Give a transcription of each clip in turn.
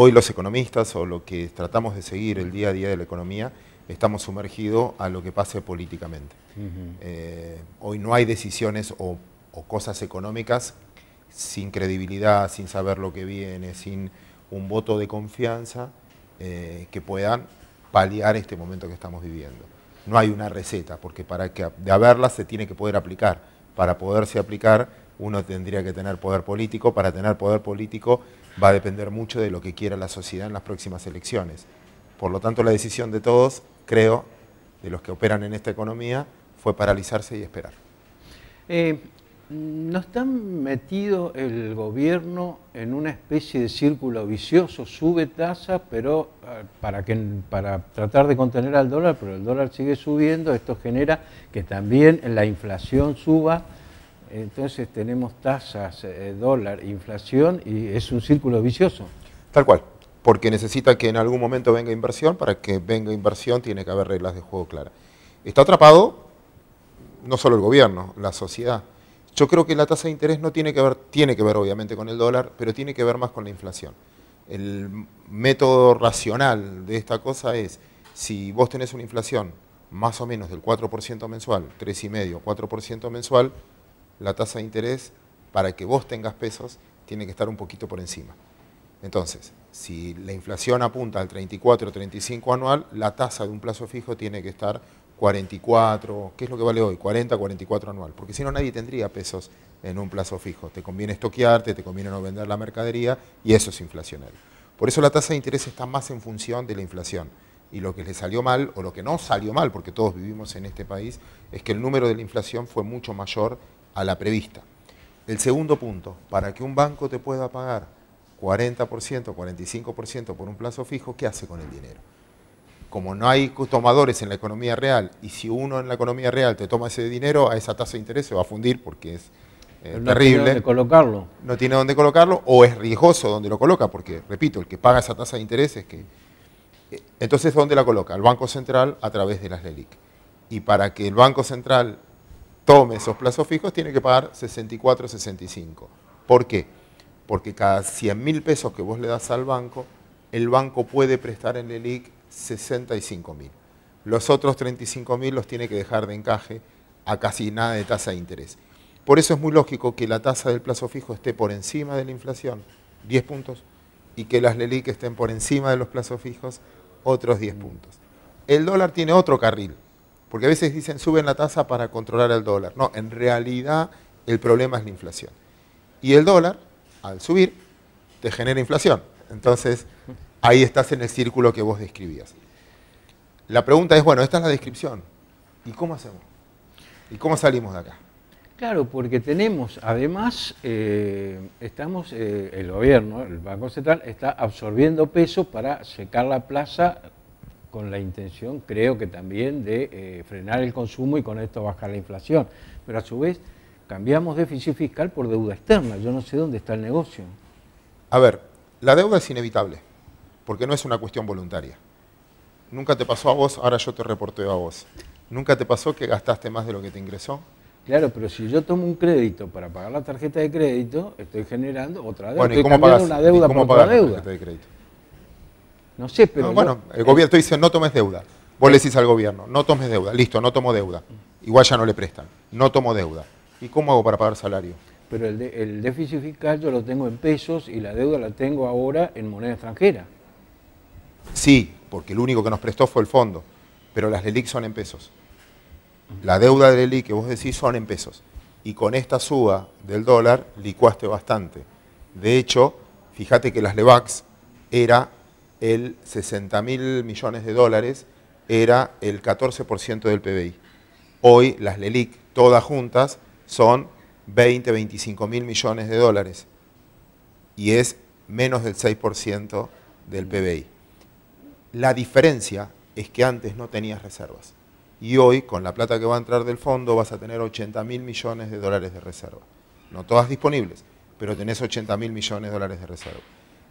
Hoy los economistas o lo que tratamos de seguir el día a día de la economía estamos sumergidos a lo que pase políticamente. Eh, hoy no hay decisiones o, cosas económicas sin credibilidad, sin saber lo que viene, sin un voto de confianza eh, que puedan paliar este momento que estamos viviendo. No hay una receta, porque para que de haberla se tiene que poder aplicar. Para poderse aplicar uno tendría que tener poder político. Para tener poder político va a depender mucho de lo que quiera la sociedad en las próximas elecciones. Por lo tanto, la decisión de todos, creo, de los que operan en esta economía, fue paralizarse y esperar. Eh, ¿No está metido el gobierno en una especie de círculo vicioso? Sube tasa, pero eh, para, que, para tratar de contener al dólar, pero el dólar sigue subiendo, esto genera que también la inflación suba entonces tenemos tasas, eh, dólar, inflación y es un círculo vicioso. Tal cual, porque necesita que en algún momento venga inversión, para que venga inversión tiene que haber reglas de juego claras. Está atrapado no solo el gobierno, la sociedad. Yo creo que la tasa de interés no tiene que ver, tiene que ver obviamente con el dólar, pero tiene que ver más con la inflación. El método racional de esta cosa es, si vos tenés una inflación más o menos del 4% mensual, 3,5, 4% mensual, la tasa de interés para que vos tengas pesos tiene que estar un poquito por encima. Entonces, si la inflación apunta al 34 o 35 anual, la tasa de un plazo fijo tiene que estar 44, ¿qué es lo que vale hoy? 40, 44 anual, porque si no nadie tendría pesos en un plazo fijo. Te conviene estoquearte, te conviene no vender la mercadería y eso es inflacionario. Por eso la tasa de interés está más en función de la inflación. Y lo que le salió mal, o lo que no salió mal, porque todos vivimos en este país, es que el número de la inflación fue mucho mayor a la prevista. El segundo punto, para que un banco te pueda pagar 40%, 45% por un plazo fijo, ¿qué hace con el dinero? Como no hay tomadores en la economía real y si uno en la economía real te toma ese dinero, a esa tasa de interés se va a fundir porque es terrible. Eh, no tiene dónde colocarlo. No tiene dónde colocarlo o es riesgoso donde lo coloca porque, repito, el que paga esa tasa de interés es que... Eh, entonces, ¿dónde la coloca? El Banco Central a través de las LELIC. Y para que el Banco Central tome esos plazos fijos tiene que pagar 64,65. ¿Por qué? Porque cada 100 mil pesos que vos le das al banco, el banco puede prestar en LELIC 65.000. 65 mil. Los otros 35 mil los tiene que dejar de encaje a casi nada de tasa de interés. Por eso es muy lógico que la tasa del plazo fijo esté por encima de la inflación, 10 puntos, y que las LELIC estén por encima de los plazos fijos, otros 10 puntos. El dólar tiene otro carril, porque a veces dicen suben la tasa para controlar el dólar. No, en realidad el problema es la inflación. Y el dólar, al subir, te genera inflación. Entonces, ahí estás en el círculo que vos describías. La pregunta es, bueno, esta es la descripción. ¿Y cómo hacemos? ¿Y cómo salimos de acá? Claro, porque tenemos, además, eh, estamos, eh, el gobierno, el Banco Central, está absorbiendo peso para secar la plaza con la intención, creo que también, de eh, frenar el consumo y con esto bajar la inflación. Pero a su vez, cambiamos déficit fiscal por deuda externa. Yo no sé dónde está el negocio. A ver, la deuda es inevitable, porque no es una cuestión voluntaria. Nunca te pasó a vos, ahora yo te reporteo a vos. ¿Nunca te pasó que gastaste más de lo que te ingresó? Claro, pero si yo tomo un crédito para pagar la tarjeta de crédito, estoy generando otra deuda. Bueno, ¿y cómo una deuda cómo por deuda. de crédito? No sé, pero... bueno, el gobierno dice no tomes deuda. Vos le decís al gobierno, no tomes deuda, listo, no tomo deuda. Igual ya no le prestan, no tomo deuda. ¿Y cómo hago para pagar salario? Pero el, déficit fiscal yo lo tengo en pesos y la deuda la tengo ahora en moneda extranjera. Sí, porque el único que nos prestó fue el fondo, pero las LELIC son en pesos. La deuda de LELIC que vos decís son en pesos. Y con esta suba del dólar licuaste bastante. De hecho, fíjate que las LEVAX era el 60 mil millones de dólares era el 14% del PBI. Hoy las LELIC todas juntas son 20, 25 mil millones de dólares y es menos del 6% del mm. PBI. La diferencia es que antes no tenías reservas y hoy con la plata que va a entrar del fondo vas a tener 80 mil millones de dólares de reserva. No todas disponibles, pero tenés 80 mil millones de dólares de reserva.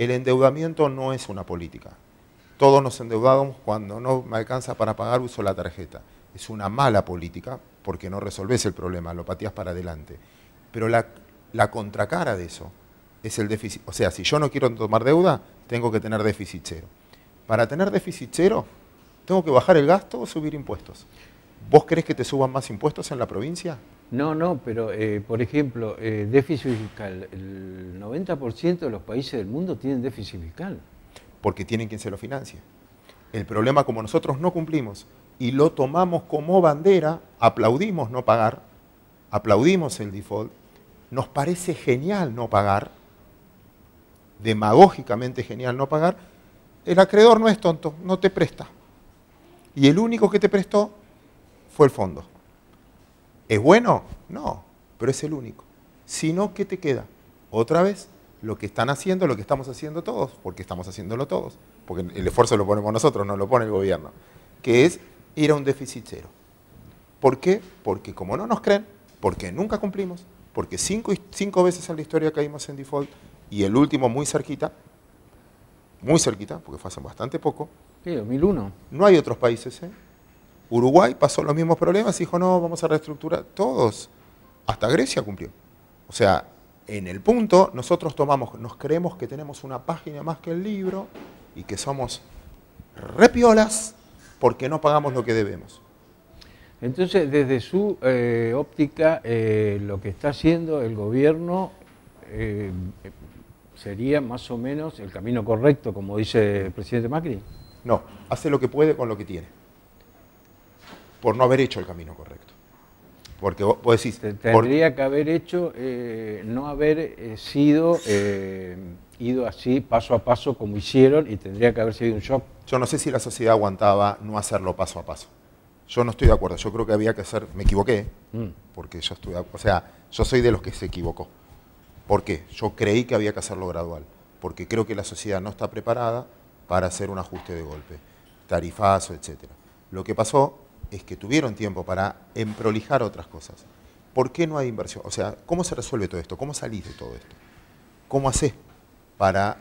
El endeudamiento no es una política. Todos nos endeudamos cuando no me alcanza para pagar uso la tarjeta. Es una mala política porque no resolves el problema, lo pateas para adelante. Pero la, contracara de eso es el déficit. O sea, si yo no quiero tomar deuda, tengo que tener déficit cero. Para tener déficit cero, tengo que bajar el gasto o subir impuestos. ¿Vos crees que te suban más impuestos en la provincia? No, no, pero eh, por ejemplo, eh, déficit fiscal, 90% de los países del mundo tienen déficit fiscal. Porque tienen quien se lo financie El problema, como nosotros no cumplimos y lo tomamos como bandera, aplaudimos no pagar, aplaudimos el default, nos parece genial no pagar, demagógicamente genial no pagar, el acreedor no es tonto, no te presta. Y el único que te prestó fue el fondo. ¿Es bueno? No, pero es el único. Si no, ¿qué te queda? otra vez, lo que están haciendo, lo que estamos haciendo todos, porque estamos haciéndolo todos, porque el esfuerzo lo ponemos nosotros, no lo pone el gobierno, que es ir a un déficit cero. ¿Por qué? Porque como no nos creen, porque nunca cumplimos, porque cinco, cinco veces en la historia caímos en default y el último muy cerquita, muy cerquita, porque fue hace bastante poco. Sí, 2001. No hay otros países, ¿eh? Uruguay pasó los mismos problemas, dijo, no, vamos a reestructurar. Todos, hasta Grecia cumplió. O sea, en el punto, nosotros tomamos, nos creemos que tenemos una página más que el libro y que somos repiolas porque no pagamos lo que debemos. Entonces, desde su eh, óptica, eh, lo que está haciendo el gobierno eh, sería más o menos el camino correcto, como dice el presidente Macri. No, hace lo que puede con lo que tiene, por no haber hecho el camino correcto. Porque vos, decís... Tendría que haber hecho, eh, no haber eh, sido, eh, ido así paso a paso como hicieron y tendría que haber sido un shock. Yo no sé si la sociedad aguantaba no hacerlo paso a paso. Yo no estoy de acuerdo, yo creo que había que hacer, me equivoqué, mm. porque yo estoy, o sea, yo soy de los que se equivocó. ¿Por qué? Yo creí que había que hacerlo gradual, porque creo que la sociedad no está preparada para hacer un ajuste de golpe, tarifazo, etcétera. Lo que pasó es que tuvieron tiempo para emprolijar otras cosas. ¿Por qué no hay inversión? O sea, ¿cómo se resuelve todo esto? ¿Cómo salís de todo esto? ¿Cómo haces para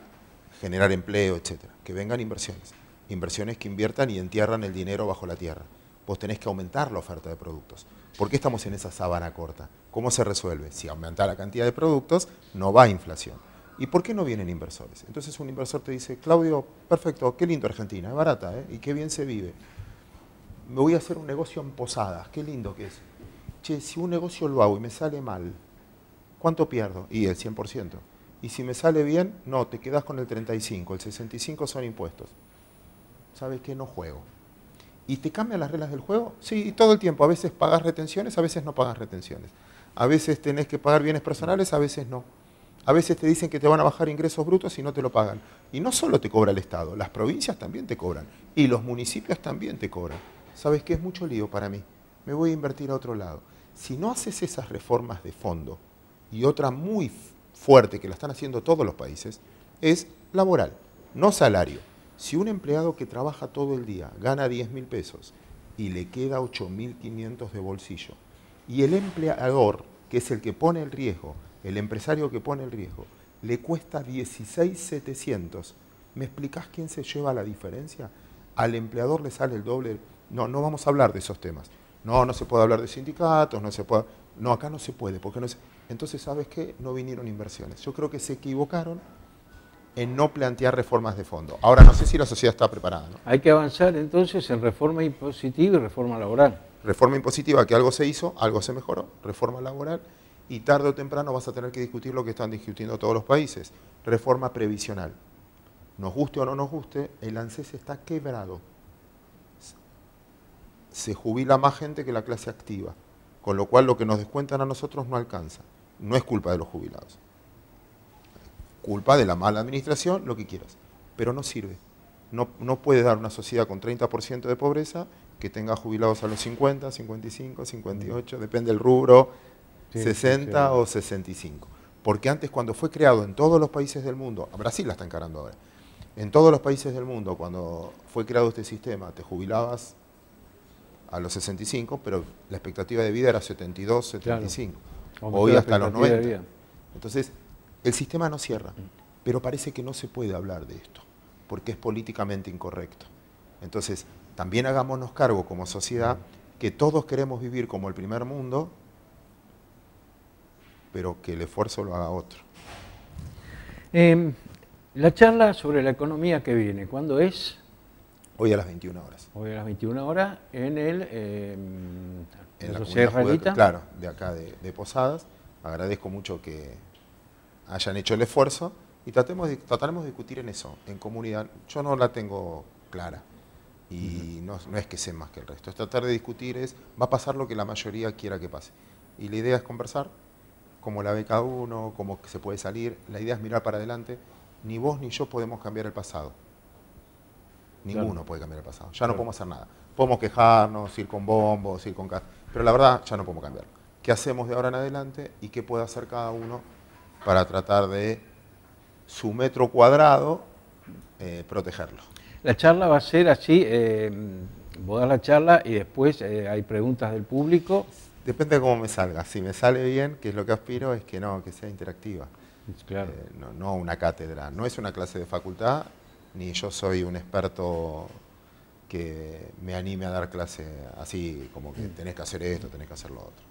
generar empleo, etcétera? Que vengan inversiones. Inversiones que inviertan y entierran el dinero bajo la tierra. Vos tenés que aumentar la oferta de productos. ¿Por qué estamos en esa sábana corta? ¿Cómo se resuelve? Si aumenta la cantidad de productos, no va a inflación. ¿Y por qué no vienen inversores? Entonces un inversor te dice, Claudio, perfecto, qué lindo Argentina, es barata ¿eh? y qué bien se vive me voy a hacer un negocio en posadas, qué lindo que es. Che, si un negocio lo hago y me sale mal, ¿cuánto pierdo? Y el 100%. Y si me sale bien, no, te quedas con el 35, el 65 son impuestos. ¿Sabes qué? No juego. ¿Y te cambian las reglas del juego? Sí, todo el tiempo. A veces pagas retenciones, a veces no pagas retenciones. A veces tenés que pagar bienes personales, a veces no. A veces te dicen que te van a bajar ingresos brutos y no te lo pagan. Y no solo te cobra el Estado, las provincias también te cobran. Y los municipios también te cobran sabes qué? es mucho lío para mí, me voy a invertir a otro lado. Si no haces esas reformas de fondo, y otra muy fuerte que la están haciendo todos los países, es laboral, no salario. Si un empleado que trabaja todo el día gana 10 mil pesos y le queda 8.500 de bolsillo, y el empleador, que es el que pone el riesgo, el empresario que pone el riesgo, le cuesta 16.700, ¿me explicás quién se lleva la diferencia? Al empleador le sale el doble no, no vamos a hablar de esos temas. No, no se puede hablar de sindicatos, no se puede... No, acá no se puede, porque no se... Entonces, ¿sabes qué? No vinieron inversiones. Yo creo que se equivocaron en no plantear reformas de fondo. Ahora, no sé si la sociedad está preparada. Hay que avanzar entonces en reforma impositiva y reforma laboral. Reforma impositiva, que algo se hizo, algo se mejoró, reforma laboral, y tarde o temprano vas a tener que discutir lo que están discutiendo todos los países, reforma previsional. Nos guste o no nos guste, el ANSES está quebrado se jubila más gente que la clase activa, con lo cual lo que nos descuentan a nosotros no alcanza. No es culpa de los jubilados. Culpa de la mala administración, lo que quieras, pero no sirve. No, no puede dar una sociedad con 30% de pobreza que tenga jubilados a los 50, 55, 58, depende del rubro, 60 o 65. Porque antes cuando fue creado en todos los países del mundo, Brasil la está encarando ahora, en todos los países del mundo cuando fue creado este sistema, te jubilabas a los 65, pero la expectativa de vida era 72, 75. Hoy hasta los 90. Entonces, el sistema no cierra, mm. pero parece que no se puede hablar de esto, porque es políticamente incorrecto. Entonces, también hagámonos cargo como sociedad que todos queremos vivir como el primer mundo, pero que el esfuerzo lo haga otro. Em, la charla sobre la economía que viene, ¿cuándo es? Hoy a las 21 horas. Hoy a las 21 horas en el... Eh, en la comunidad claro, de acá de, Posadas. Agradezco mucho que hayan hecho el esfuerzo y tratemos de, trataremos de discutir en eso, en comunidad. Yo no la tengo clara y no, es que sé más que el resto. Es tratar de discutir, es va a pasar lo que la mayoría quiera que pase. Y la idea es conversar, como la ve cada uno, cómo se puede salir. La idea es mirar para adelante. Ni vos ni yo podemos cambiar el pasado Ninguno puede cambiar el pasado. Ya no podemos hacer nada. Podemos quejarnos, ir con bombos, ir con... Pero la verdad, ya no podemos cambiar. ¿Qué hacemos de ahora en adelante y qué puede hacer cada uno para tratar de su metro cuadrado eh, protegerlo? La charla va a ser así, eh, voy a dar la charla y después eh, hay preguntas del público. Depende de cómo me salga. Si me sale bien, que es lo que aspiro, es que no, que sea interactiva. Claro. no, una cátedra, no es una clase de facultad, ni yo soy un experto que me anime a dar clase así, como que mm. tenés que hacer esto, tenés que hacer lo otro.